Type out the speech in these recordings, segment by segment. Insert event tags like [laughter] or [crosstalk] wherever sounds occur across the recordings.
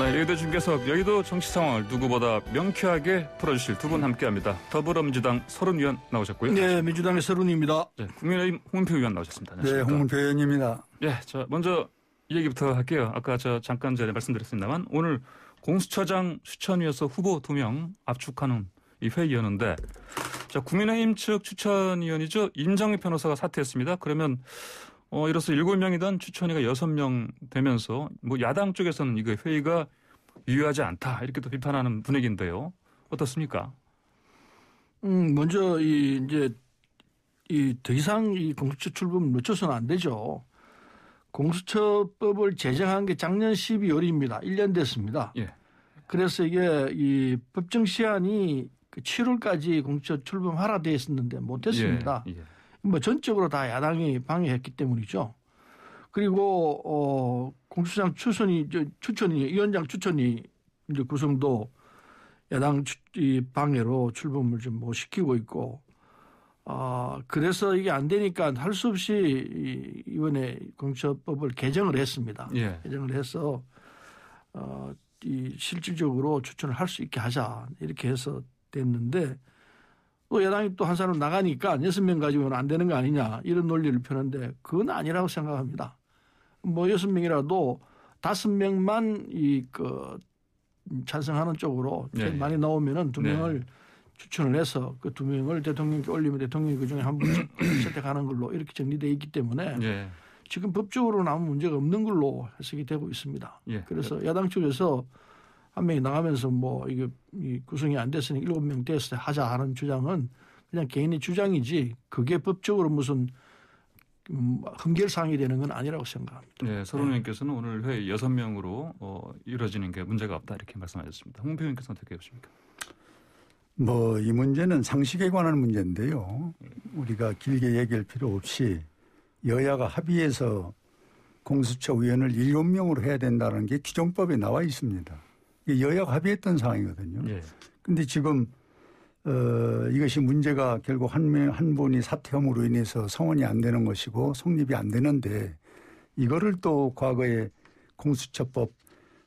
네, 여의도 중계석, 여의도 정치 상황을 누구보다 명쾌하게 풀어주실 두 분 함께합니다. 더불어민주당 서른 위원 나오셨고요. 네, 민주당의 서른입니다. 네, 국민의힘 홍문표 위원 나오셨습니다. 네, 안녕하십니까? 네, 홍문표 의원입니다 예, 네, 자 먼저 얘기부터 할게요. 아까 저 잠깐 전에 말씀드렸습니다만 오늘 공수처장 추천위에서 후보 두 명 압축하는 이 회의였는데 자 국민의힘 측 추천위원이죠 임정희 변호사가 사퇴했습니다. 그러면 어, 이로써 일곱 명이던 추천위가 여섯 명 되면서 뭐 야당 쪽에서는 이거 회의가 유효하지 않다 이렇게 또 비판하는 분위기인데요. 어떻습니까? 음, 먼저 이 이제 이 더 이상 이 공수처 출범 늦춰서는안 되죠. 공수처법을 제정한 게 작년 12월입니다. 1년 됐습니다. 예. 그래서 이게 이 법정 시한이 7월까지 그 공수처 출범하라 돼 있었는데 못됐습니다 예. 예. 뭐 전적으로 다 야당이 방해했기 때문이죠. 그리고 어 공수처장 추천이 추천이 위원장 추천이 이제 구성도 그 야당 이 방해로 출범을 좀 뭐 시키고 있고 아 어, 그래서 이게 안 되니까 할 수 없이 이번에 공수처법을 개정을 했습니다. 예. 개정을 해서 어, 이 실질적으로 추천을 할 수 있게 하자 이렇게 해서 됐는데 뭐 또 여당이 또 한 사람 나가니까 여섯 명 가지고는 안 되는 거 아니냐 이런 논리를 펴는데 그건 아니라고 생각합니다. 뭐 여섯 명이라도 다섯 명만 이 그 찬성하는 쪽으로 네. 많이 나오면은 두 네. 명을 네. 추천을 해서 그 두 명을 대통령께 올리면 대통령이 그 중에 한분을 선택하는 걸로 이렇게 정리돼 있기 때문에 네. 지금 법적으로 아무 문제가 없는 걸로 해석이 되고 있습니다. 예. 그래서 야당 쪽에서 한 명이 나가면서 뭐 이게 구성이 안 됐으니 일곱 명 됐을 때 하자 하는 주장은 그냥 개인의 주장이지 그게 법적으로 무슨 음, 흠결상이 되는 건 아니라고 생각합니다. 네, 서로님께서는 네. 오늘 회 여섯 명으로 어, 이루어지는 게 문제가 없다 이렇게 말씀하셨습니다. 홍 표현께서 어떻게 보십니까? 뭐 이 문제는 상식에 관한 문제인데요. 우리가 길게 얘기할 필요 없이 여야가 합의해서 공수처 위원을 일곱 명으로 해야 된다는 게 규정법에 나와 있습니다. 여야가 합의했던 상황이거든요. 그런데 예. 지금 어, 이것이 문제가 결국 한, 명, 한 분이 사퇴함으로 인해서 성원이 안 되는 것이고 성립이 안 되는데 이거를 또 과거에 공수처법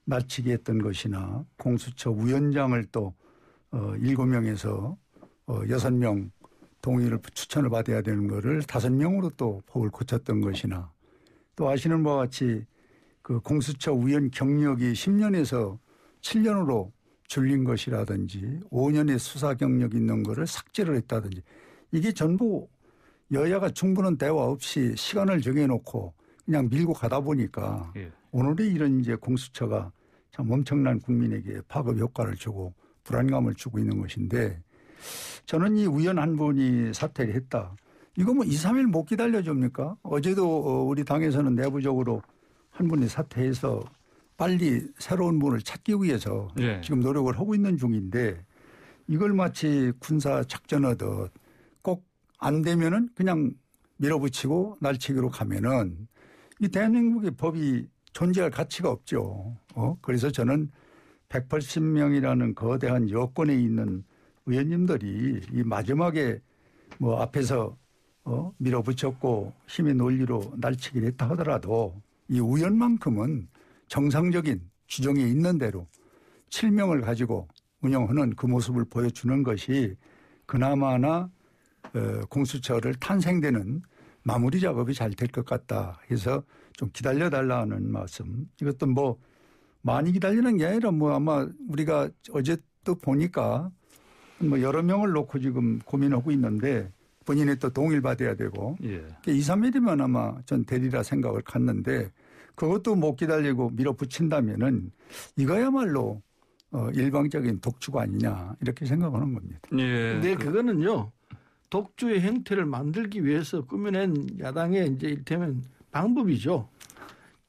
마치게 했던 것이나 공수처 위원장을 또 어, 7명에서 어, 6명 동의를 추천을 받아야 되는 거를 5명으로 또 법을 고쳤던 것이나 또 아시는 바와 같이 그 공수처 위원 경력이 10년에서 7년으로 줄린 것이라든지 5년의 수사 경력 있는 거를 삭제를 했다든지 이게 전부 여야가 충분한 대화 없이 시간을 정해놓고 그냥 밀고 가다 보니까 예. 오늘의 이런 이제 공수처가 참 엄청난 국민에게 파급 효과를 주고 불안감을 주고 있는 것인데 저는 이 우연한 분이 사퇴를 했다. 이거 뭐 2, 3일 못 기다려줍니까? 어제도 어, 우리 당에서는 내부적으로 한 분이 사퇴해서 빨리 새로운 문을 찾기 위해서 예. 지금 노력을 하고 있는 중인데 이걸 마치 군사 작전하듯 꼭 안 되면은 그냥 밀어붙이고 날치기로 가면은 이 대한민국의 법이 존재할 가치가 없죠. 어? 그래서 저는 180명이라는 거대한 여권에 있는 의원님들이 이 마지막에 뭐 앞에서 어? 밀어붙였고 힘의 논리로 날치기를 했다 하더라도 이 우연만큼은 정상적인 규정이 있는 대로 칠명을 가지고 운영하는 그 모습을 보여주는 것이 그나마나 어, 공수처를 탄생되는 마무리 작업이 잘 될 것 같다 해서 좀 기다려달라는 말씀. 이것도 뭐 많이 기다리는 게 아니라 뭐 아마 우리가 어제 도 보니까 뭐 여러 명을 놓고 지금 고민하고 있는데 본인의또 동의를 받아야 되고 예. 그 2, 3일이면 아마 전 되리라 생각을 갖는데 그것도 못 기다리고 밀어붙인다면은 이거야말로 어, 일방적인 독주가 아니냐 이렇게 생각하는 겁니다. 예. 근데 그 그거는요 독주의 형태를 만들기 위해서 꾸며낸 야당의 이제 일테면 방법이죠.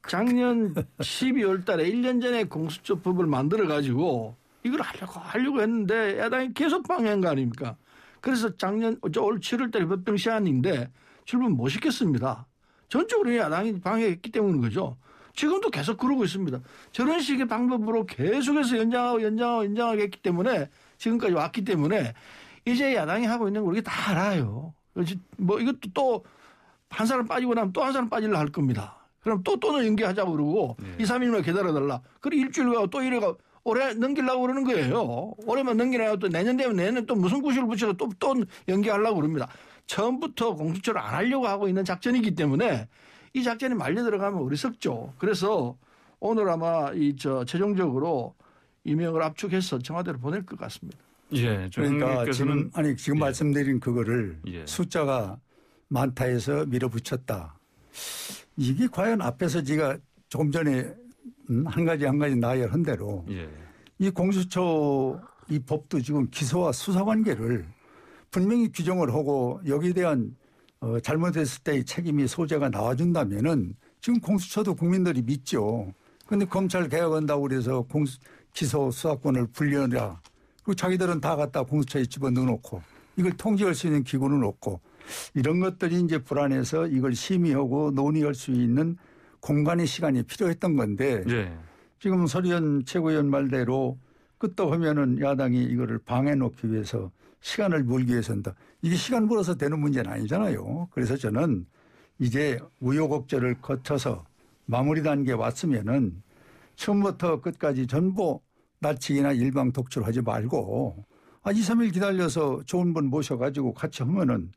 작년 12월달에 [laughs] 1년 전에 공수처법을 만들어 가지고 이걸 하려고 하려고 했는데 야당이 계속 방해한 거 아닙니까? 그래서 작년 올 7월달에 법정 시한인데 출범 못 시켰습니다. 전적으로 야당이 방해했기 때문인 거죠. 지금도 계속 그러고 있습니다. 저런 식의 방법으로 계속해서 연장하고 연장하고 연장하고 했기 때문에 지금까지 왔기 때문에 이제 야당이 하고 있는 걸 우리가 다 알아요. 뭐 이것도 또 한 사람 빠지고 나면 또 한 사람 빠질라할 겁니다. 그럼 또 또는 연기하자고 그러고 네. 예. 2, 3일만 기다려달라. 그리고 일주일 가고 또 이래가 올해 넘기려고 그러는 거예요. 올해만 넘기나요? 또 내년 되면 내년 또 무슨 구실을 붙여서 또, 또 연기하려고 그럽니다. 처음부터 공수처를 안 하려고 하고 있는 작전이기 때문에 이 작전이 말려 들어가면 어리석죠. 그래서 오늘 아마 이 저 최종적으로 임명을 압축해서 청와대로 보낼 것 같습니다. 예, 그러니까 지금 아니 지금 예. 말씀드린 그거를 예. 숫자가 많다 해서 밀어붙였다. 이게 과연 앞에서 제가 조금 전에 음, 한 가지 한 가지 나열한 대로 예. 이 공수처 이 법도 지금 기소와 수사 관계를 분명히 규정을 하고 여기에 대한 어, 잘못했을 때의 책임이 소재가 나와준다면은 지금 공수처도 국민들이 믿죠. 그런데 검찰 개혁한다고 그래서 공수, 기소 수사권을 분리하라. 그리고 자기들은 다 갖다 공수처에 집어 넣어놓고 이걸 통제할 수 있는 기구는 없고 이런 것들이 이제 불안해서 이걸 심의하고 논의할 수 있는 공간의 시간이 필요했던 건데 예. 지금 서리현 최고위원 말대로 끝도 하면은 야당이 이거를 방해 놓기 위해서 시간을 물기 위해서 다 이게 시간 불어서 되는 문제는 아니잖아요. 그래서 저는 이제 우여곡절을 거쳐서 마무리 단계 에 왔으면은 처음부터 끝까지 전부 나치기나 일방 독출하지 말고 아, 2, 3일 기다려서 좋은 분 모셔가지고 같이 하면은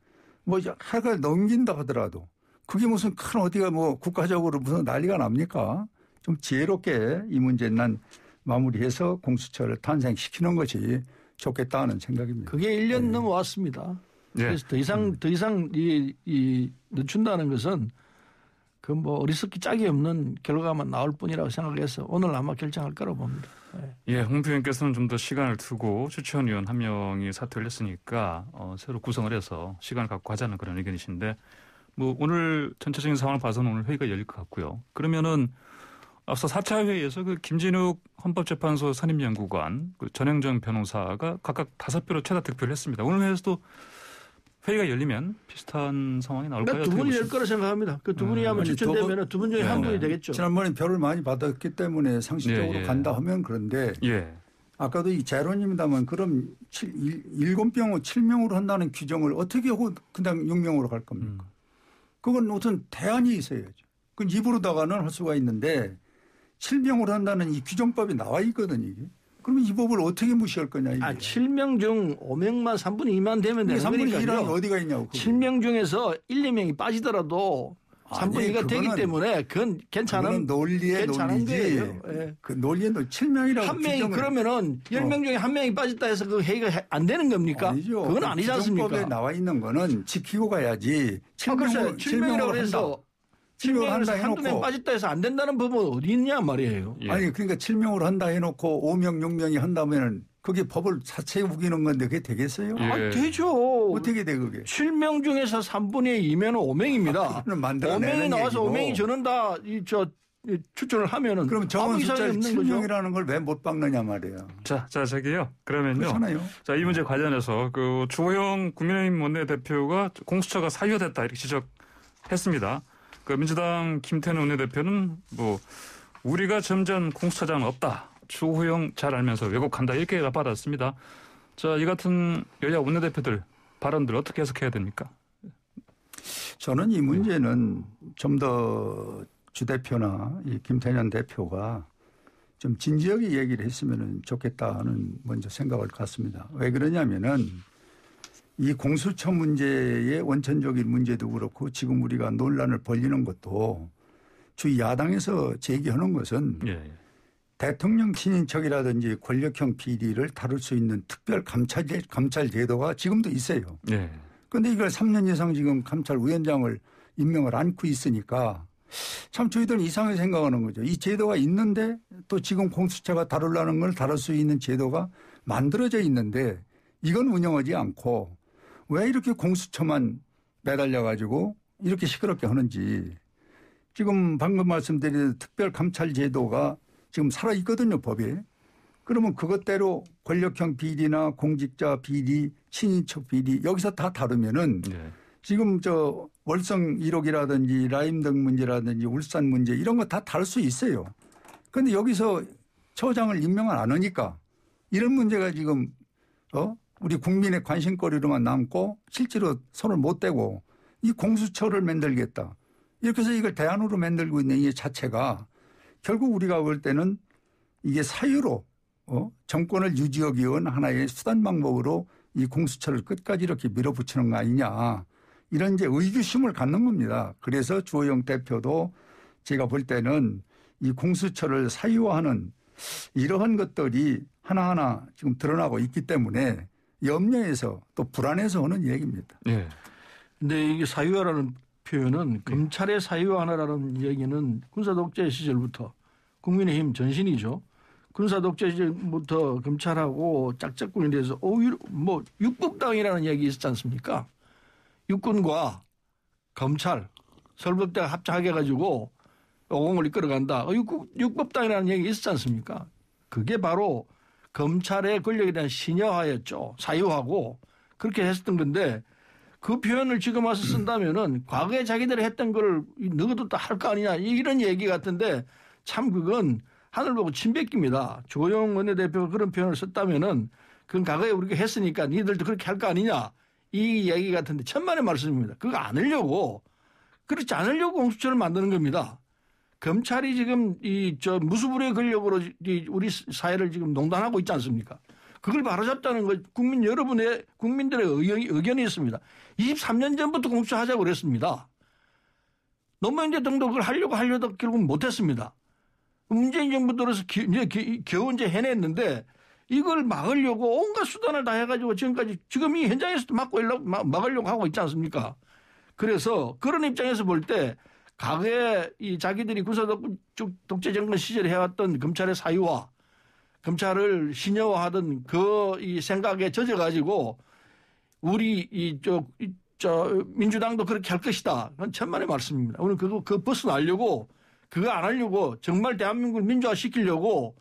뭐 하여간 넘긴다 하더라도 그게 무슨 큰 어디가 뭐 국가적으로 무슨 난리가 납니까? 좀 지혜롭게 이문제난 마무리해서 공수처를 탄생시키는 것이 좋겠다는 생각입니다. 그게 1년 네. 넘어왔습니다. 네. 그래서 더 이상 음. 더 이상 이, 이 늦춘다는 것은 그뭐 어리석기 짝이 없는 결과만 나올 뿐이라고 생각해서 오늘 아마 결정할 거라고 봅니다. 네. 예, 홍 의원께서는 좀 더 시간을 두고 추천 위원 한 명이 사퇴를 했으니까 어, 새로 구성을 해서 시간을 갖고 하자는 그런 의견이신데 뭐 오늘 전체적인 상황을 봐서는 오늘 회의가 열릴 것 같고요. 그러면은 앞서 4차 회의에서 그 김진욱 헌법재판소 선임연구관, 그 전영정 변호사가 각각 다섯 표로 최다 득표를 했습니다. 오늘 회에서도 회의가 열리면 비슷한 상황이 나올까요? 그러니까 그 두 분이 될 거라 생각합니다. 그 두 분이 음. 아마 추천되면 두 분중 네. 한 네. 분이 되겠죠. 지난번에 별을 많이 받았기 때문에 상식적으로 예, 예. 간다 하면 그런데 예. 아까도 이 제론입니다만 그럼 7, 7명으로 한다는 규정을 어떻게 그냥 6명으로 갈 겁니까? 음. 그건 무슨 대안이 있어야죠. 그 입으로다가는 할 수가 있는데 실명으로 한다는 이 규정법이 나와 있거든 이게. 그러면 이 법을 어떻게 무시할 거냐. 이게. 아, 7명 중 5명만 3분 2만 되면 되는 거니까 3분 2랑 어디가 있냐고. 그 7명 중에서 1, 2명이 빠지더라도 3분 2가 되기 때문에 그건 괜찮은 논리의 괜찮은 논리지. 예. 그 논리의 논 7명이라고 한 명이 그러면은 10명 어. 중에 한 명이 빠졌다 해서 그 회의가 안 되는 겁니까? 아니죠. 그건 그 아니지 않습니까? 법에 나와 있는 거는 지키고 가야지 실명을, 아, 7명이라고 해서 7명을 한다 해놓고 한두 명 빠졌다 해서 안 된다는 법은 어디 있냐 말이에요. 예. 아니 그러니까 7명을 한다 해놓고 5명 6명이 한다면은 그게 법을 자체 우기는 건데 그게 되겠어요? 예. 아, 되죠. 어떻게 돼 그게? 7명 중에서 3분의 2면 은 5명입니다. 아, 5명이 나와서 얘기고. 5명이 저는 다이저 예, 추천을 하면은 그럼 정원 숫자 7명이라는 걸 왜 못 박느냐 말이에요. 자, 자 저기요. 그러면요. 그렇아요 자, 이 문제 관련해서 그 주호영 국민의힘 원내대표가 공수처가 사유됐다 화 이렇게 지적했습니다. 그 민주당 김태훈 원내대표는 뭐 우리가 점점 공수처장 없다. 주호영 잘 알면서 왜곡한다 이렇게 받았습니다. 자, 이 같은 여야 원내대표들 발언들 어떻게 해석해야 됩니까? 저는 이 문제는 좀더 주대표나 이 김태년 대표가 좀 진지하게 얘기를 했으면 좋겠다는 먼저 생각을 갖습니다. 왜 그러냐면은 이 공수처 문제의 원천적인 문제도 그렇고 지금 우리가 논란을 벌리는 것도 주 야당에서 제기하는 것은 예, 예. 대통령 신인척이라든지 권력형 비리를 다룰 수 있는 특별 감찰, 감찰 제도가 지금도 있어요. 그런데 예. 이걸 3년 이상 지금 감찰위원장을 임명을 안고 있으니까 참 저희들은 이상하게 생각하는 거죠. 이 제도가 있는데 또 지금 공수처가 다룰라는 걸 다룰 수 있는 제도가 만들어져 있는데 이건 운영하지 않고 왜 이렇게 공수처만 매달려 가지고 이렇게 시끄럽게 하는지 지금 방금 말씀드린 특별 감찰 제도가 지금 살아 있거든요 법에 그러면 그것대로 권력형 비리나 공직자 비리 친인척 비리 여기서 다 다루면은 네. 지금 저 월성 1호이라든지 라임 등 문제라든지 울산 문제 이런 거 다 다룰 수 있어요. 그런데 여기서 처장을 임명을 안 하니까 이런 문제가 지금 어? 우리 국민의 관심거리로만 남고 실제로 손을 못 대고 이 공수처를 만들겠다. 이렇게 해서 이걸 대안으로 만들고 있는 이 자체가 결국 우리가 볼 때는 이게 사유로 어? 정권을 유지하기 위한 하나의 수단 방법으로 이 공수처를 끝까지 이렇게 밀어붙이는 거 아니냐. 이런 이제 의구심을 갖는 겁니다. 그래서 주호영 대표도 제가 볼 때는 이 공수처를 사유화하는 이러한 것들이 하나하나 지금 드러나고 있기 때문에 염려해서또 불안해서 오는 얘기입니다. 네. 근데 이게 사유화라는 표현은 네. 검찰의 사유화하나라는 얘기는 군사독재 시절부터 국민의힘 전신이죠. 군사독재 시절부터 검찰하고 짝짝꿍이 돼서 오히려 뭐 육법당이라는 얘기 있었지 않습니까? 육군과 검찰, 설법대가 합작해가지고 오공을 이끌어간다. 어, 육, 법당이라는 얘기 있었지 않습니까? 그게 바로 검찰의 권력에 대한 신여화였죠. 사유하고 그렇게 했었던 건데 그 표현을 지금 와서 쓴다면은 과거에 자기들이 했던 걸 누구도 다할거 아니냐 이런 얘기 같은데 참 그건 하늘 보고 침뱉깁니다. 조영 원내대표가 그런 표현을 썼다면은 그건 과거에 우리가 했으니까 니들도 그렇게 할 거 아니냐 이 이야기 같은데 천만의 말씀입니다. 그거 안으려고 그렇지 않으려고 공수처를 만드는 겁니다. 검찰이 지금 이 저 무수불의 권력으로 우리 사회를 지금 농단하고 있지 않습니까? 그걸 바로잡자는 걸 국민 여러분의 국민들의 의견이, 의견이 있습니다. 23년 전부터 공수처 하자고 그랬습니다. 노무현 대통령도 그걸 하려고 하려다 결국 못했습니다. 문재인 정부 들어서 기, 이제 겨우 이제 해냈는데 이걸 막으려고 온갖 수단을 다 해가지고 지금까지 지금 이 현장에서도 막고 일러, 막으려고 하고 있지 않습니까? 그래서 그런 입장에서 볼 때 과거에 이 자기들이 군사 독재 정권 시절에 해왔던 검찰의 사유와 검찰을 신여화하던 그 이 생각에 젖어가지고 우리 이쪽 저 민주당도 그렇게 할 것이다. 그건 천만의 말씀입니다. 오늘 그거 그 벗어나려고 그거 안 하려고 정말 대한민국을 민주화 시키려고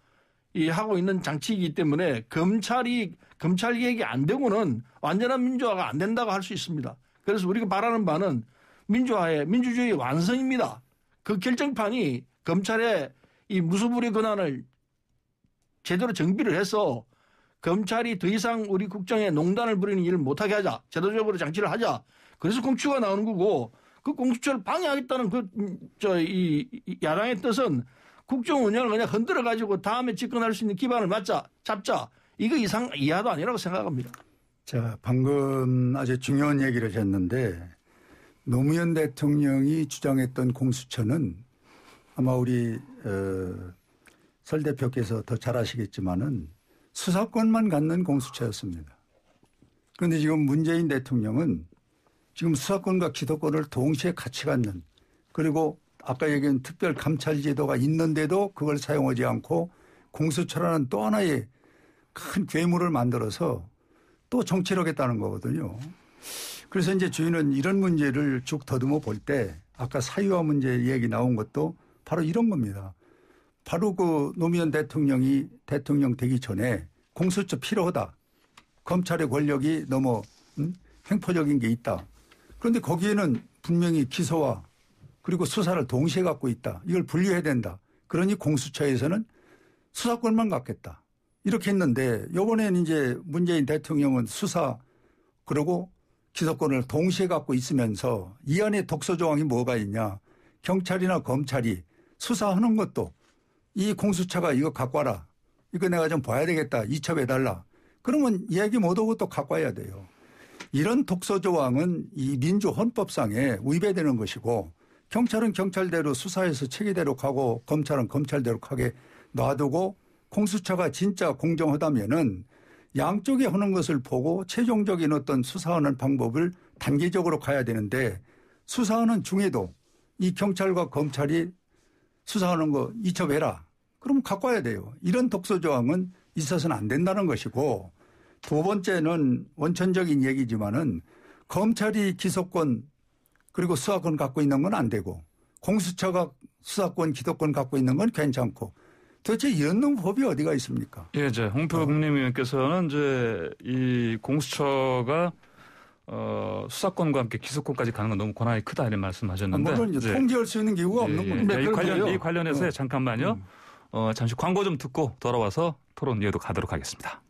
이 하고 있는 장치이기 때문에 검찰이 검찰 개혁이 안 되고는 완전한 민주화가 안 된다고 할 수 있습니다. 그래서 우리가 바라는 바는 민주화의 민주주의 완성입니다. 그 결정판이 검찰의 이 무소불위 권한을 제대로 정비를 해서 검찰이 더 이상 우리 국정에 농단을 부리는 일을 못하게 하자 제도적으로 장치를 하자 그래서 공수처가 나오는 거고 그 공수처를 방해하겠다는 그 저이 음, 야당의 뜻은 국정 운영을 그냥 흔들어 가지고 다음에 집권할 수 있는 기반을 맞자 잡자 이거 이상 이하도 아니라고 생각합니다. 자 방금 아주 중요한 얘기를 했는데 노무현 대통령이 주장했던 공수처는 아마 우리 어, 설 대표께서 더 잘 아시겠지만은 수사권만 갖는 공수처였습니다. 그런데 지금 문재인 대통령은 지금 수사권과 기소권을 동시에 같이 갖는 그리고 아까 얘기한 특별 감찰 제도가 있는데도 그걸 사용하지 않고 공수처라는 또 하나의 큰 괴물을 만들어서 또정치를하겠다는 거거든요. 그래서 이제 주인은 이런 문제를 쭉 더듬어 볼 때 아까 사유화 문제 얘기 나온 것도 바로 이런 겁니다. 바로 그 노무현 대통령이 대통령 되기 전에 공수처 필요하다. 검찰의 권력이 너무 음? 횡포적인 게 있다. 그런데 거기에는 분명히 기소와 그리고 수사를 동시에 갖고 있다. 이걸 분류해야 된다. 그러니 공수처에서는 수사권만 갖겠다. 이렇게 했는데 요번에는 이제 문재인 대통령은 수사 그리고 기소권을 동시에 갖고 있으면서 이 안에 독소 조항이 뭐가 있냐. 경찰이나 검찰이 수사하는 것도 이 공수처가 이거 갖고 와라. 이거 내가 좀 봐야 되겠다. 이첩해달라. 그러면 얘기 못하고 또 갖고 와야 돼요. 이런 독소 조항은 이 민주 헌법상에 위배되는 것이고 경찰은 경찰대로 수사해서 체계대로 가고 검찰은 검찰대로 가게 놔두고 공수처가 진짜 공정하다면은 양쪽이 하는 것을 보고 최종적인 어떤 수사하는 방법을 단계적으로 가야 되는데 수사하는 중에도 이 경찰과 검찰이 수사하는 거 이첩해라. 그럼 갖고 와야 돼요. 이런 독소 조항은 있어서는 안 된다는 것이고 두 번째는 원천적인 얘기지만은 검찰이 기소권 그리고 수사권 갖고 있는 건 안 되고 공수처가 수사권, 기도권 갖고 있는 건 괜찮고 도대체 이런 놈 법이 어디가 있습니까? 예, 이제 홍표 국님께서는 어. 이제 이 공수처가 어, 수사권과 함께 기소권까지 가는 건 너무 권한이 크다 이런 말씀하셨는데 아, 물론 이제 통제할 수 있는 기구가 예, 없는 예. 겁니다. 예, 이 관련 이 관련해서 어. 잠깐만요. 음. 어, 잠시 광고 좀 듣고 돌아와서 토론 이어도 가도록 하겠습니다.